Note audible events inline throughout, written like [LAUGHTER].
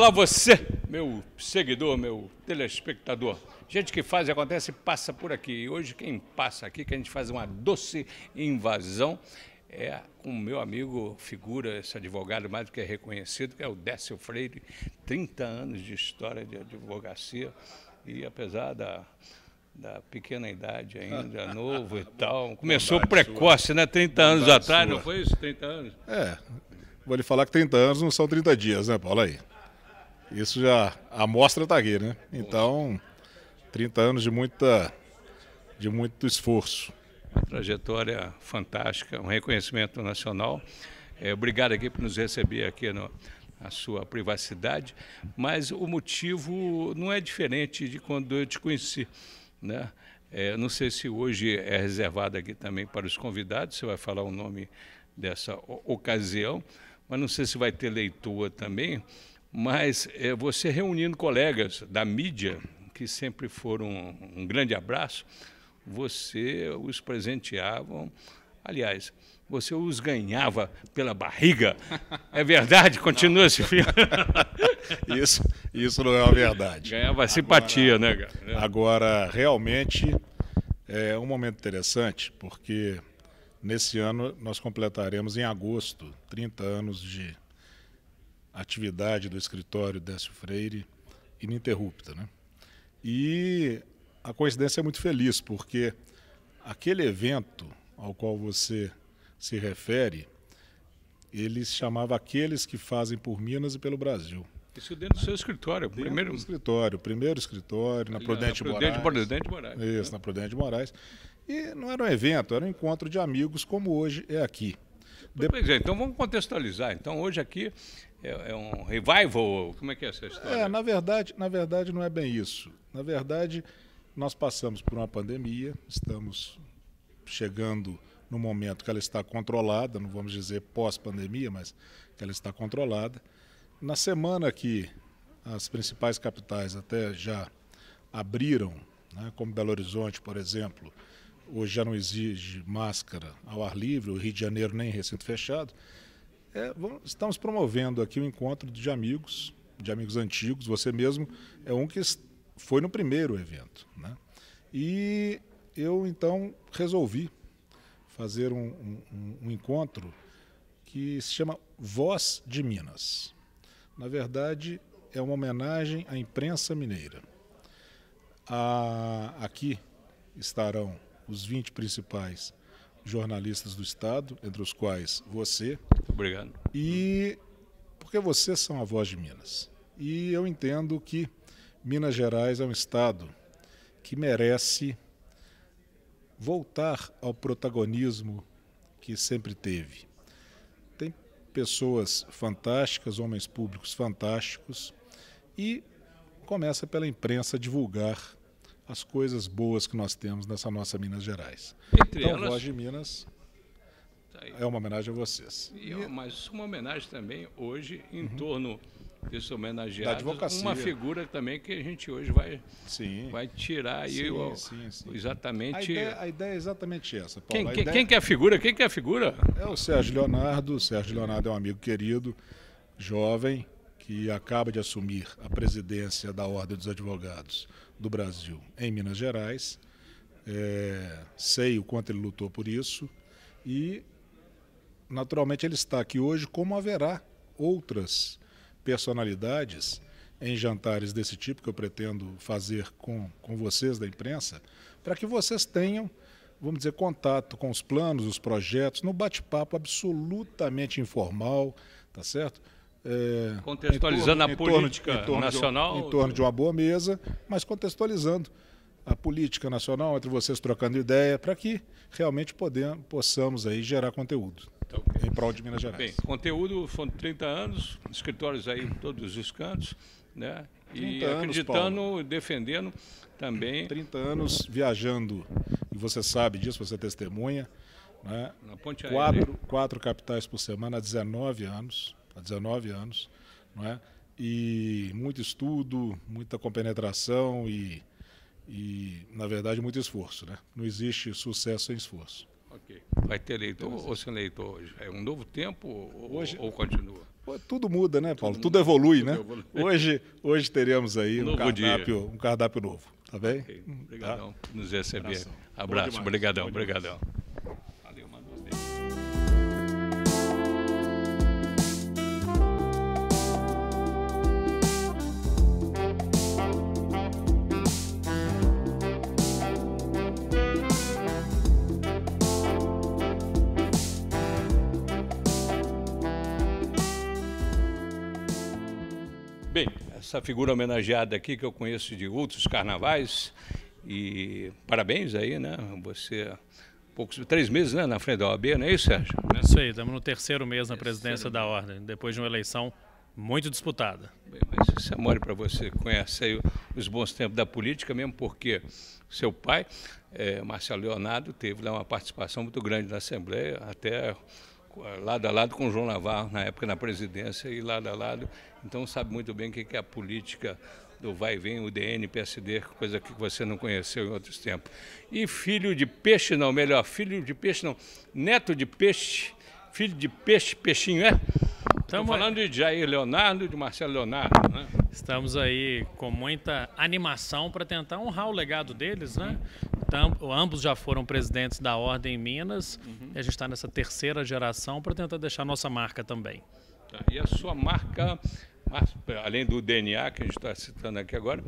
Olá você, meu seguidor, meu telespectador. Gente que faz e acontece, passa por aqui. E hoje quem passa aqui, que a gente faz uma doce invasão, é com o meu amigo, figura, esse advogado mais do que é reconhecido, que é o Décio Freire, 30 anos de história de advocacia. E apesar da, da pequena idade ainda, [LAUGHS] novo e tal. Começou precoce, né? sua. né? 30 anos atrás, sua. não foi isso? 30 anos? É. Vou lhe falar que 30 anos não são 30 dias, né, Paulo? Aí. Isso já. A amostra está aqui, né? Então, 30 anos de, muita, de muito esforço. Uma trajetória fantástica, um reconhecimento nacional. É, obrigado aqui por nos receber aqui no, sua privacidade, mas o motivo não é diferente de quando eu te conheci, né? É, não sei se hoje é reservado aqui também para os convidados, você vai falar o nome dessa ocasião, mas não sei se vai ter leitura também, mas é, você reunindo colegas da mídia, que sempre foram um, grande abraço, você os presenteavam, aliás, você os ganhava pela barriga. É verdade? Continua esse filme. [LAUGHS] isso, isso não é uma verdade. Ganhava simpatia, agora, né, cara? Agora, realmente, é um momento interessante, porque nesse ano nós completaremos, em agosto, 30 anos de atividade do escritório Décio Freire ininterrupta. Né? E a coincidência é muito feliz, porque aquele evento ao qual você se refere, ele se chamava Aqueles que Fazem por Minas e pelo Brasil. Isso dentro do seu escritório, dentro primeiro do escritório, primeiro escritório na Prudente, na Prudente Moraes. Prudente Moraes. Isso, né? na Prudente Moraes. E não era um evento, era um encontro de amigos como hoje é aqui. Pois é, então vamos contextualizar. Então hoje aqui é, é, um revival, como é que é essa história? É, na verdade, na verdade não é bem isso. Na verdade, nós passamos por uma pandemia, estamos chegando no momento que ela está controlada, não vamos dizer pós-pandemia, mas que ela está controlada. Na semana que as principais capitais até já abriram, né, como Belo Horizonte, por exemplo, hoje já não exige máscara ao ar livre, o Rio de Janeiro nem recinto fechado. É, vamos, estamos promovendo aqui o um encontro de amigos, de amigos antigos. Você mesmo é um que foi no primeiro evento. Né? E eu então resolvi fazer um, um, um encontro que se chama Voz de Minas. Na verdade, é uma homenagem à imprensa mineira. A, ah, aqui estarão os 20 principais jornalistas do Estado, entre os quais você. obrigado. E porque vocês são a voz de Minas. E eu entendo que Minas Gerais é um Estado que merece voltar ao protagonismo que sempre teve. Tem pessoas fantásticas, homens públicos fantásticos, e começa pela imprensa divulgar as coisas boas que nós temos nessa nossa Minas Gerais. Entre então, elas, Voz de Minas tá é uma homenagem a vocês. E, é mas uma homenagem também hoje em uhum. torno desse homenageado, uma figura também que a gente hoje vai, sim. vai tirar aí sim, o, sim, sim. exatamente... A ideia, a ideia, é exatamente essa, Paulo. Quem, ideia... quem, que é a figura? Quem que é a figura? É o Sérgio Leonardo. O Sérgio Leonardo é um amigo querido, jovem, que acaba de assumir a presidência da Ordem dos Advogados do Brasil em Minas Gerais. É, sei o quanto ele lutou por isso e, naturalmente, ele está aqui hoje, como haverá outras personalidades em jantares desse tipo que eu pretendo fazer com, com vocês da imprensa, para que vocês tenham, vamos dizer, contato com os planos, os projetos, no bate-papo absolutamente informal, tá certo? É, contextualizando torno, a política nacional. em torno de uma boa mesa, mas contextualizando a política nacional entre vocês trocando ideia para que realmente podemos, possamos aí gerar conteúdo então, okay. em prol de Minas Gerais. Bem, conteúdo foram 30 anos, escritórios aí em todos os cantos, né? E anos, acreditando, e defendendo também. 30 anos viajando, e você sabe disso, você testemunha, né? Na ponte quatro, quatro capitais por semana há 19 anos 19 anos, não é? E muito estudo, muita compenetração e, e na verdade, muito esforço, né? Não existe sucesso sem esforço. Ok. Vai ter eleitor então, ou sem eleitor hoje? É um novo tempo ou, hoje, ou continua? Tudo muda, né, Paulo? Tudo, tudo evolui, né? tudo né? Evolui. Hoje, hoje teremos aí um, um cardápio, um cardápio novo, tá bem? Okay. Obrigadão tá? por nos receber. Abraço, obrigadão, obrigadão. essa figura homenageada aqui que eu conheço de outros carnavais. E parabéns aí, né? Você poucos três meses né, na frente da OAB, não é isso, Sérgio? É isso aí, estamos no terceiro mês na presidência da ordem, depois de uma eleição muito disputada. Bem, mas isso é mole para você, conhece aí os bons tempos da política, mesmo porque seu pai, é, Marcelo Leonardo, teve lá uma participação muito grande na Assembleia, até lado a lado com o João Navarro, na época na presidência, e lado a lado. Então sabe muito bem o que é a política do vai e vem, o DN, PSD, coisa que você não conheceu em outros tempos. E filho de peixe, não, melhor, filho de peixe, não, neto de peixe, filho de peixe, peixinho, é? Estamos falando de Jair Leonardo, de Marcelo Leonardo, né? Estamos aí com muita animação para tentar honrar o legado deles, né? Então, ambos já foram presidentes da Ordem em Minas uhum. e a gente está nessa terceira geração para tentar deixar nossa marca também. Tá, e a sua marca, além do DNA que a gente está citando aqui agora,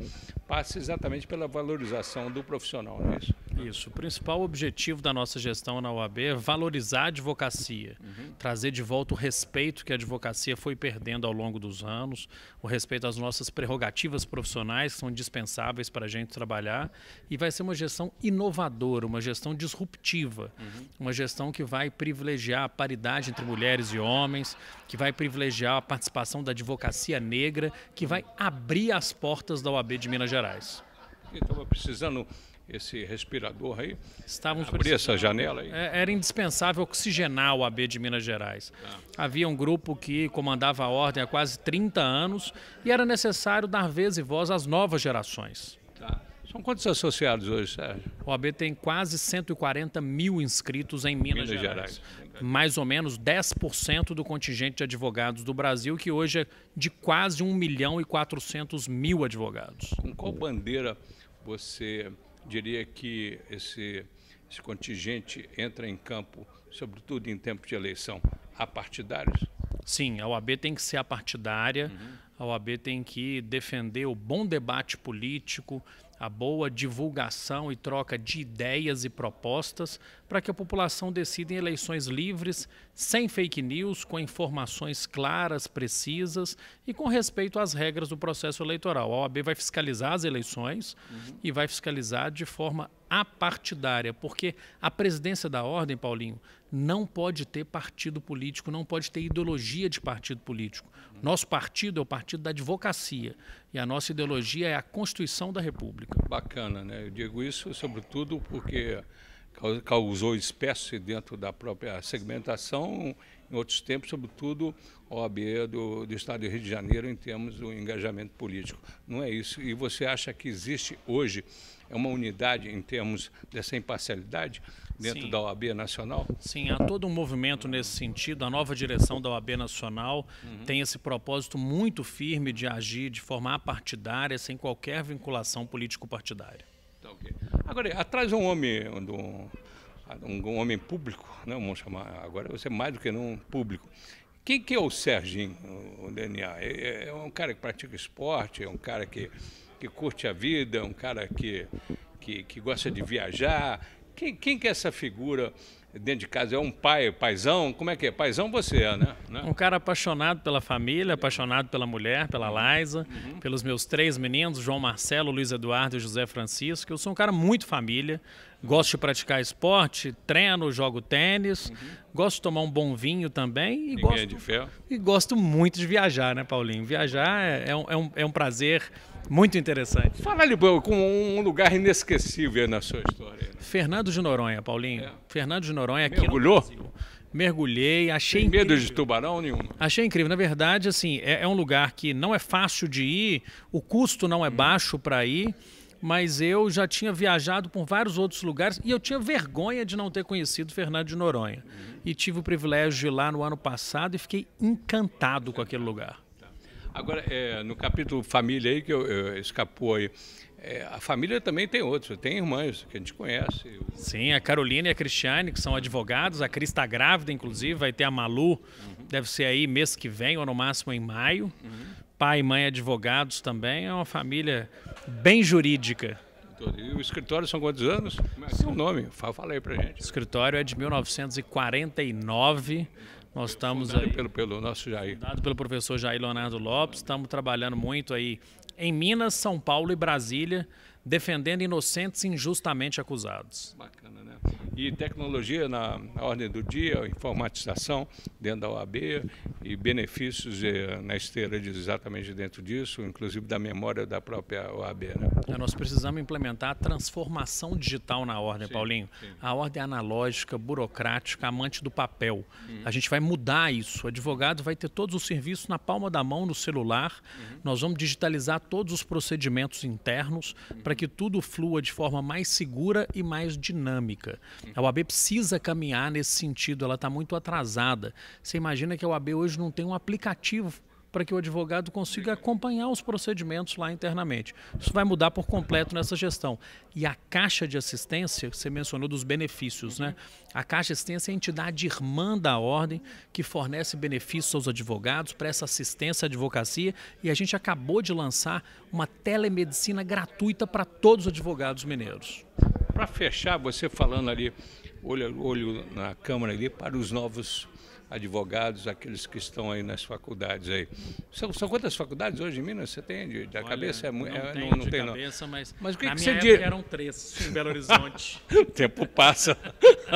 passa exatamente pela valorização do profissional, não é isso? Isso. O principal objetivo da nossa gestão na OAB é valorizar a advocacia, uhum. trazer de volta o respeito que a advocacia foi perdendo ao longo dos anos, o respeito às nossas prerrogativas profissionais, que são indispensáveis para a gente trabalhar, e vai ser uma gestão inovadora, uma gestão disruptiva, uhum. uma gestão que vai privilegiar a paridade entre mulheres e homens, que vai privilegiar a participação da advocacia negra, que vai abrir as portas da OAB de Minas Gerais. Eu estava precisando esse respirador aí, Estávamos abrir essa janela aí. É, era indispensável oxigenar o AB de Minas Gerais. Ah. Havia um grupo que comandava a ordem há quase 30 anos e era necessário dar vez e voz às novas gerações. Tá. São quantos associados hoje, Sérgio? O AB tem quase 140 mil inscritos em Minas, Minas Gerais. Gerais. Mais ou menos 10% do contingente de advogados do Brasil, que hoje é de quase 1 milhão e 400 mil advogados. Com qual bandeira você diria que esse, esse contingente entra em campo, sobretudo em tempo de eleição, a partidários? Sim, a OAB tem que ser a uhum. a OAB tem que defender o bom debate político, a boa divulgação e troca de ideias e propostas, para que a população decida em eleições livres, sem fake news, com informações claras, precisas e com respeito às regras do processo eleitoral. A OAB vai fiscalizar as eleições uhum. e vai fiscalizar de forma apartidária, porque a presidência da ordem, Paulinho, não pode ter partido político, não pode ter ideologia de partido político. Nosso partido é o partido da advocacia e a nossa ideologia é a Constituição da República. Bacana, né? Eu digo isso sobretudo porque causou espécie dentro da própria segmentação, em outros tempos, sobretudo OAB do, do Estado do Rio de Janeiro em termos do engajamento político. Não é isso. E você acha que existe hoje é uma unidade em termos dessa imparcialidade dentro Sim. da OAB Nacional? Sim, há todo um movimento nesse sentido. A nova direção da OAB Nacional uhum. tem esse propósito muito firme de agir de forma apartidária, sem qualquer vinculação político-partidária. Agora, atrás de um homem, de um, um, homem público, né, vamos chamar, agora você é mais do que não público. Quem que é o Serginho, o DNA? É, é um cara que pratica esporte, é um cara que, que curte a vida, é um cara que, que, que gosta de viajar. Quem, quem que é essa figura dentro de casa é um pai, paizão, como é que é? Paizão você é, né? né? Um cara apaixonado pela família, apaixonado pela mulher, pela uhum. Laisa, uhum. pelos meus três meninos, João Marcelo, Luiz Eduardo e José Francisco. Eu sou um cara muito família, gosto de praticar esporte, treino, jogo tênis, uhum. gosto de tomar um bom vinho também. E é gosto, de ferro. E gosto muito de viajar, né, Paulinho? Viajar é, é, um, é um é prazer muito interessante. Fala, Libão, com um lugar inesquecível na sua história. Né? Fernando de Noronha, Paulinho. É. Fernando de Noronha aqui Mergulhou? no Brasil. Mergulhei, achei Tem medo de tubarão nenhum? Achei incrível. Na verdade, assim, é, é, um lugar que não é fácil de ir, o custo não é hum. baixo para ir mas eu já tinha viajado por vários outros lugares e eu tinha vergonha de não ter conhecido Fernando de Noronha. Uhum. E tive o privilégio de ir lá no ano passado e fiquei encantado com aquele lugar. Agora, é, no capítulo família aí, que eu, eu escapou aí, é, a família também tem outros, tem irmãs que a gente conhece. Sim, a Carolina e a Cristiane, que são advogados, a Cris está grávida, inclusive, vai ter a Malu, uhum. deve ser aí mês que vem, ou no máximo em maio. Uhum. Pai e mãe advogados também, é uma família bem jurídica. E o escritório são quantos anos? Como o nome? Fala, fala aí pra gente. O escritório é de 1949. Nós estamos aí, pelo, pelo nosso Jair. dado pelo professor Jair Leonardo Lopes, estamos trabalhando muito aí em Minas, São Paulo e Brasília defendendo inocentes injustamente acusados. Bacana, né? E tecnologia na, ordem do dia, informatização dentro da OAB e benefícios eh, na esteira de exatamente dentro disso, inclusive da memória da própria OAB. Né? É, nós precisamos implementar a transformação digital na ordem, sim, Paulinho. Sim. A ordem analógica, burocrática, amante do papel. Uhum. A gente vai mudar isso. O advogado vai ter todos os serviços na palma da mão, no celular. Uhum. Nós vamos digitalizar todos os procedimentos internos uhum. para para que tudo flua de forma mais segura e mais dinâmica. A UAB precisa caminhar nesse sentido, ela está muito atrasada. Você imagina que a UAB hoje não tem um aplicativo para que o advogado consiga acompanhar os procedimentos lá internamente. Isso vai mudar por completo nessa gestão. E a Caixa de Assistência, você mencionou dos benefícios, né? A Caixa de Assistência é a entidade irmã da ordem que fornece benefícios aos advogados para essa assistência à advocacia e a gente acabou de lançar uma telemedicina gratuita para todos os advogados mineiros. Para fechar, você falando ali, olho, olho na câmera ali, para os novos advogados, aqueles que estão aí nas faculdades aí. São, são quantas faculdades hoje em Minas você tem? De, da Olha, cabeça é muito. Não, é, não, não, de tem, cabeça, não. mas, mas o que na que minha você época eram três em Belo Horizonte. [LAUGHS] o tempo passa.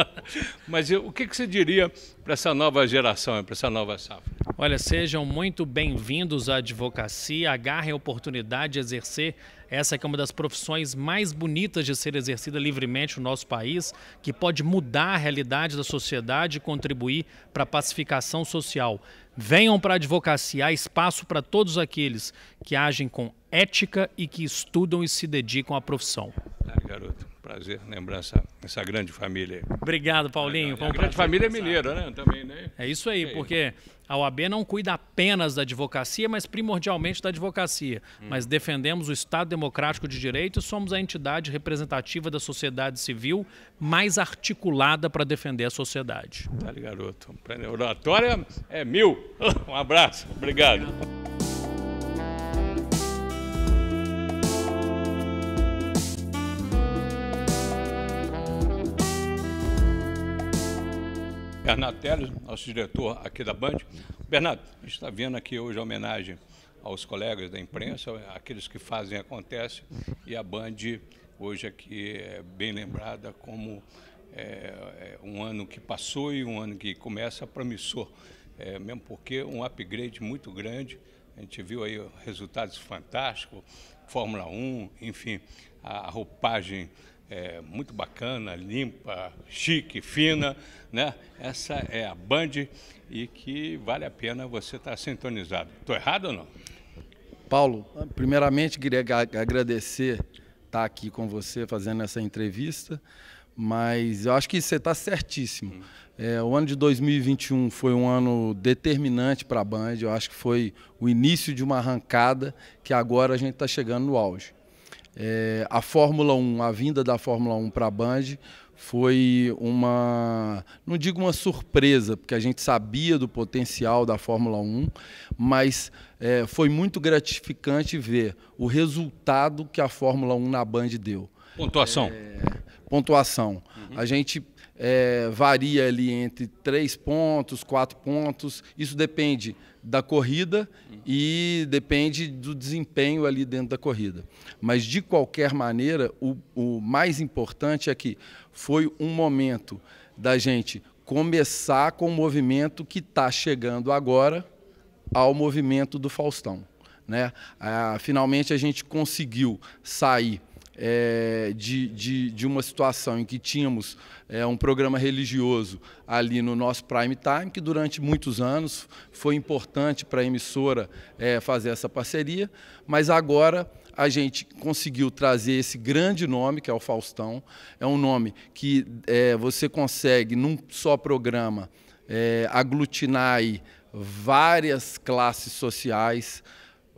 [LAUGHS] mas o que, que você diria para essa nova geração, para essa nova safra? Olha, sejam muito bem-vindos à advocacia, agarrem a oportunidade de exercer essa é, é uma das profissões mais bonitas de ser exercida livremente no nosso país, que pode mudar a realidade da sociedade e contribuir para a pacificação social. Venham para a advocacia, há espaço para todos aqueles que agem com ética e que estudam e se dedicam à profissão. Ah, garoto, prazer lembrar essa, essa grande família. Obrigado, Paulinho. Né? A grande família é mineira, né? Também, né? É isso aí, é porque isso. a OAB não cuida apenas da advocacia, mas primordialmente da advocacia. Hum. Mas defendemos o Estado Democrático de Direito e somos a entidade representativa da sociedade civil mais articulada para defender a sociedade. Tá, garoto. Oratória é mil. [LAUGHS] Um abraço. Obrigado. Obrigado. Bernardo Teles, nosso diretor aqui da Band. Bernardo, a gente está vendo aqui hoje a homenagem aos colegas da imprensa, aqueles que fazem acontece, e a Band hoje aqui é bem lembrada como é, é, um ano que passou e um ano que começa promissor, é, mesmo porque um upgrade muito grande. A gente viu aí resultados fantásticos, Fórmula 1, enfim, a roupagem é, muito bacana, limpa, chique, fina, né? Essa é a Band e que vale a pena você estar tá sintonizado. Estou errado ou não? Paulo, primeiramente queria agradecer estar tá aqui com você fazendo essa entrevista, mas eu acho que você está certíssimo. Hum. É, o ano de 2021 foi um ano determinante para a Band, eu acho que foi o início de uma arrancada que agora a gente está chegando no auge. É, a Fórmula 1, a vinda da Fórmula 1 para a Band foi uma, não digo uma surpresa, porque a gente sabia do potencial da Fórmula 1, mas é, foi muito gratificante ver o resultado que a Fórmula 1 na Band deu. Pontuação. É, pontuação. Uhum. A gente é, varia ali entre 3 pontos, 4 pontos. Isso depende da corrida e depende do desempenho ali dentro da corrida. Mas, de qualquer maneira, o, o mais importante é que foi um momento da gente começar com o movimento que está chegando agora ao movimento do Faustão. Né? Ah, finalmente a gente conseguiu sair é, de, de, de, uma situação em que tínhamos é, um programa religioso ali no nosso prime time, que durante muitos anos foi importante para a emissora é, fazer essa parceria, mas agora a gente conseguiu trazer esse grande nome, que é o Faustão. É um nome que é, você consegue, num só programa, é, aglutinar várias classes sociais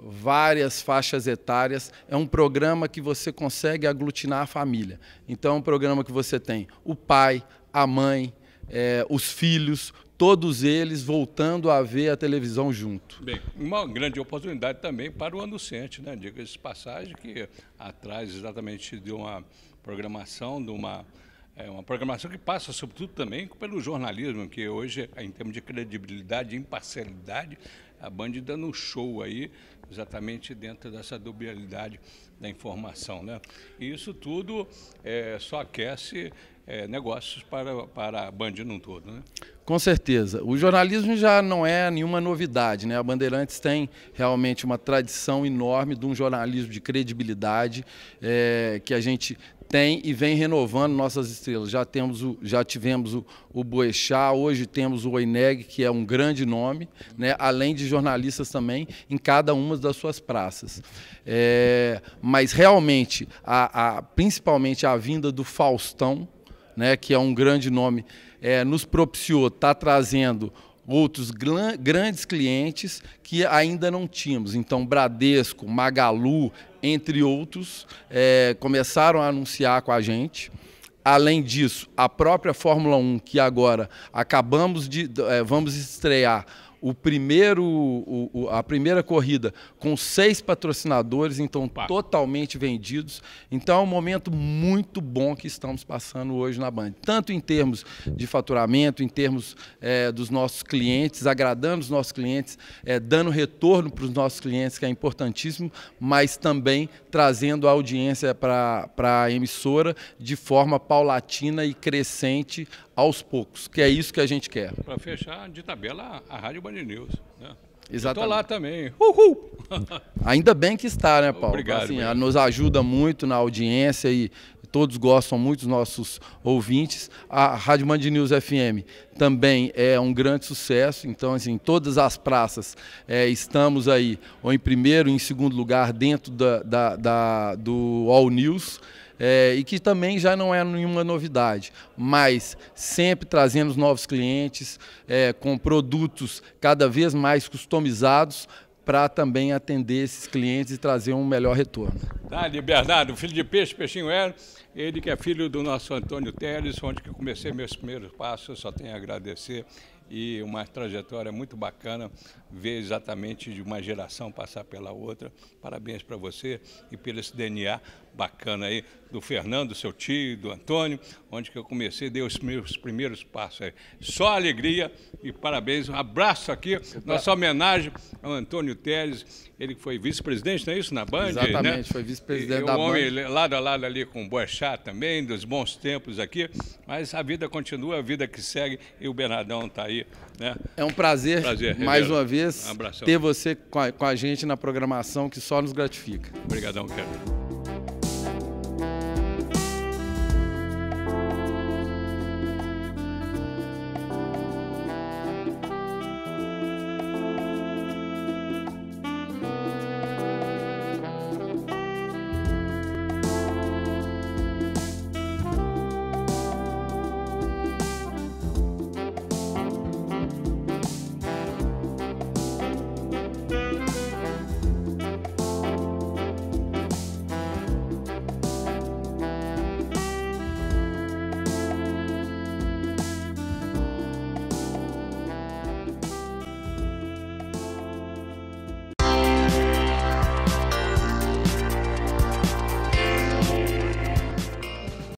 várias faixas etárias. É um programa que você consegue aglutinar a família. Então, é um programa que você tem o pai, a mãe, é, os filhos, todos eles voltando a ver a televisão junto. Bem, uma grande oportunidade também para o anunciante, né? Diga-se passagem que atrás exatamente de uma programação, de uma é uma programação que passa, sobretudo, também pelo jornalismo, que hoje, em termos de credibilidade e imparcialidade, a Band dando um show aí exatamente dentro dessa dubialidade da informação. Né? E isso tudo é, só aquece é, negócios para, para a Band num todo. Né? Com certeza. O jornalismo já não é nenhuma novidade. Né? A Bandeirantes tem realmente uma tradição enorme de um jornalismo de credibilidade é, que a gente tem e vem renovando nossas estrelas. Já, temos o, já tivemos o, o Boechat, hoje temos o Oineg, que é um grande nome, né? além de jornalistas também, em cada uma das suas praças. É, mas realmente, a, a, principalmente a vinda do Faustão, né, que é um grande nome, é, nos propiciou estar tá trazendo outros gran, grandes clientes que ainda não tínhamos. Então, Bradesco, Magalu, entre outros, é, começaram a anunciar com a gente. Além disso, a própria Fórmula 1, que agora acabamos de. É, vamos estrear o primeiro, o, o, a primeira corrida com seis patrocinadores, então totalmente vendidos. Então é um momento muito bom que estamos passando hoje na Band, tanto em termos de faturamento, em termos é, dos nossos clientes, agradando os nossos clientes, é, dando retorno para os nossos clientes, que é importantíssimo, mas também trazendo a audiência para a emissora de forma paulatina e crescente aos poucos, que é isso que a gente quer. Para fechar de tabela a Rádio Band News. Né? Estou lá também. Uhul! Ainda bem que está, né, Paulo? Obrigado. Assim, nos ajuda muito na audiência e todos gostam muito, os nossos ouvintes. A Rádio Band News FM também é um grande sucesso, então, assim, em todas as praças é, estamos aí, ou em primeiro, ou em segundo lugar, dentro da, da, da do All News. É, e que também já não é nenhuma novidade, mas sempre trazendo novos clientes é, com produtos cada vez mais customizados para também atender esses clientes e trazer um melhor retorno. Dali, Bernardo, filho de peixe, peixinho é ele que é filho do nosso Antônio Teles, onde que comecei meus primeiros passos, só tenho a agradecer e uma trajetória muito bacana ver exatamente de uma geração passar pela outra. Parabéns para você e pelo esse DNA, bacana aí, do Fernando, seu tio, do Antônio, onde que eu comecei, dei os meus primeiros passos aí. Só alegria e parabéns. Um abraço aqui, nossa homenagem ao Antônio Teles, ele que foi vice-presidente, não é isso, na Band? Né? Exatamente, né? foi vice-presidente da homem, Band. lado a lado ali com o Boechat também, dos bons tempos aqui, mas a vida continua, a vida que segue e o Bernadão está aí. Né? É um prazer, prazer mais uma vez, um ter você com a, com a gente na programação que só nos gratifica. Obrigadão, Kevin.